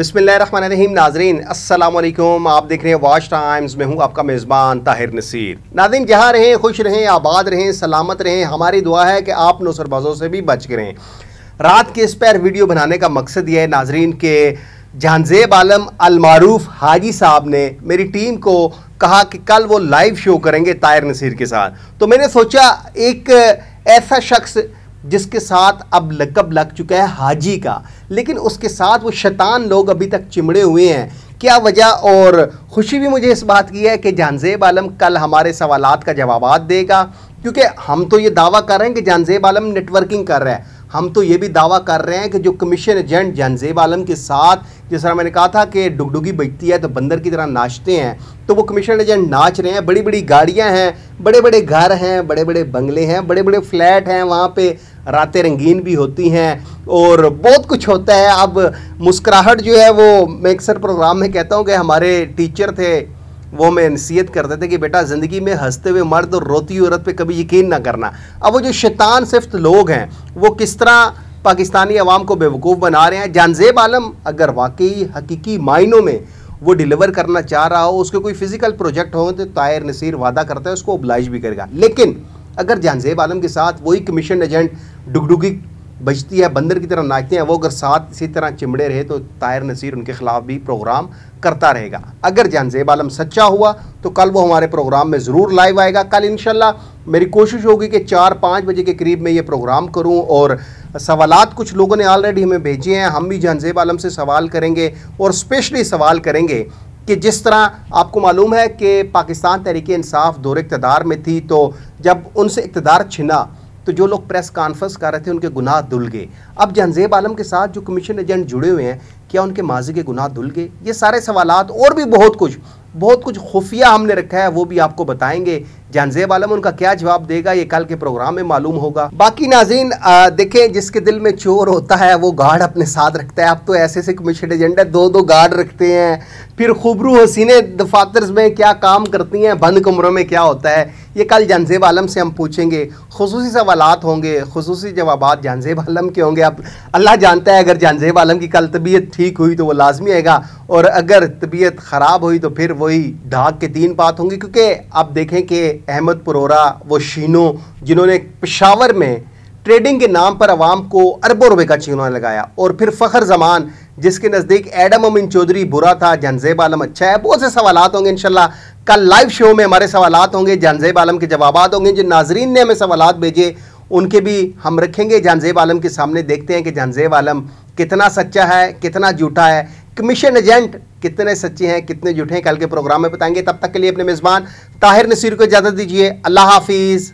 बिस्मिल्लाहिर्रहमानिर्रहीम नाजरीन असलम आप देख रहे हैं वाश टाइम्स में हूँ आपका मेज़बान ताहिर नसीर नादिन जहाँ रहें खुश रहें आबाद रहें सलामत रहें हमारी दुआ है कि आप नौसरबाजों से भी बच करें रात के इस पैर वीडियो बनाने का मकसद यह है नाजरीन के जहानजेब आलम अलमारूफ हाजी साहब ने मेरी टीम को कहा कि कल वो लाइव शो करेंगे ताहिर नसीर के साथ तो मैंने सोचा एक ऐसा शख्स जिसके साथ अब लकब लग चुका है हाजी का लेकिन उसके साथ वो शैतान लोग अभी तक चिमड़े हुए हैं क्या वजह और खुशी भी मुझे इस बात की है कि जानजेब आलम कल हमारे सवालात का जवाब देगा क्योंकि हम तो ये दावा कर रहे हैं कि जानजेब आलम नेटवर्किंग कर रहा है हम तो ये भी दावा कर रहे हैं कि जो कमीशन एजेंट जनजेब आलम के साथ जिस तरह मैंने कहा था कि डुगडुगी बजती है तो बंदर की तरह नाचते हैं तो वो कमीशन एजेंट नाच रहे हैं बड़ी बड़ी गाड़ियाँ हैं बड़े बड़े घर हैं बड़े बड़े बंगले हैं बड़े बड़े फ्लैट हैं वहाँ पे रातें रंगीन भी होती हैं और बहुत कुछ होता है अब मुस्कुराहट जो है वो मैं अक्सर प्रोग्राम में कहता हूँ कि हमारे टीचर थे वो मैं नसीहत करते थे कि बेटा ज़िंदगी में हंसते हुए मर्द और रोती हुई औरत पे कभी यकीन ना करना अब वो जो शैतान सिफ्त लोग हैं वो किस तरह पाकिस्तानी अवाम को बेवकूफ़ बना रहे हैं जानजेब आलम अगर वाकई हकीकी मायनों में वो डिलीवर करना चाह रहा हो उसके कोई फिजिकल प्रोजेक्ट हो तो तायर नसीर वादा करता है उसको ओबलाइज भी करेगा लेकिन अगर जानजेब आलम के साथ वही कमीशन एजेंट डुगडुगी बजती है बंदर की तरह नाचते हैं वो अगर साथ इसी तरह चिमड़े रहे तो तायर नसीर उनके ख़िलाफ़ भी प्रोग्राम करता रहेगा अगर जानजेब आलम सच्चा हुआ तो कल वो हमारे प्रोग्राम में ज़रूर लाइव आएगा कल इन मेरी कोशिश होगी कि चार पाँच बजे के करीब मैं ये प्रोग्राम करूँ और सवाल कुछ लोगों ने ऑलरेडी हमें भेजे हैं हम भी जानजेब आलम से सवाल करेंगे और स्पेशली सवाल करेंगे कि जिस तरह आपको मालूम है कि पाकिस्तान तहरीक इंसाफ दौरे इकतदार में थी तो जब उनसे इकतदार छिना तो जो लोग प्रेस कॉन्फ्रेंस कर रहे थे उनके गुनाह धुल गए अब जहनजेब आलम के साथ जो कमीशन एजेंट जुड़े हुए हैं क्या उनके माजी के गुनाह धुल गए ये सारे सवाल और भी बहुत कुछ बहुत कुछ खुफिया हमने रखा है वो भी आपको बताएंगे जानजेब आलम उनका क्या जवाब देगा ये कल के प्रोग्राम में मालूम होगा बाकी नाजीन देखें जिसके दिल में चोर होता है वो गार्ड अपने साथ रखता है आप तो ऐसे ऐसे कमीशन एजेंडा दो दो गार्ड रखते हैं फिर खुबरू हसीने दफातर में क्या काम करती हैं बंद कमरों में क्या होता है ये कल जानजेब आलम से हम पूछेंगे खसूस सवाल होंगे खसूस जवाब जानजेब आलम के होंगे आप अल्लाह जानता है अगर जानजेब आलम की कल तबीयत ठीक हुई तो वो लाजमी आएगा और अगर तबीयत ख़राब हुई तो फिर वही ढाक के तीन बात होंगी क्योंकि आप देखें कि अहमद पुरोरा वो शीनो जिन्होंने पेशावर में ट्रेडिंग के नाम पर आवाम को अरबों रुपए का चीना लगाया और फिर फ़खर जमान जिसके नज़दीक एडम अमिन चौधरी बुरा था जानजेब आलम अच्छा है बहुत से सवाल होंगे इनशाला कल लाइव शो में हमारे सवाल होंगे जानजेब आलम के जवाब होंगे जिन नाजरीन ने हमें सवाल भेजे उनके भी हम रखेंगे जानजेब आलम के सामने देखते हैं कि जानजेब आलम कितना सच्चा है कितना झूठा है कमीशन एजेंट कितने सच्चे हैं कितने झूठे हैं कल के प्रोग्राम में बताएंगे तब तक के लिए अपने मेज़बान ताहिर नसीर को इजाज़त दीजिए अल्लाह हाफिज़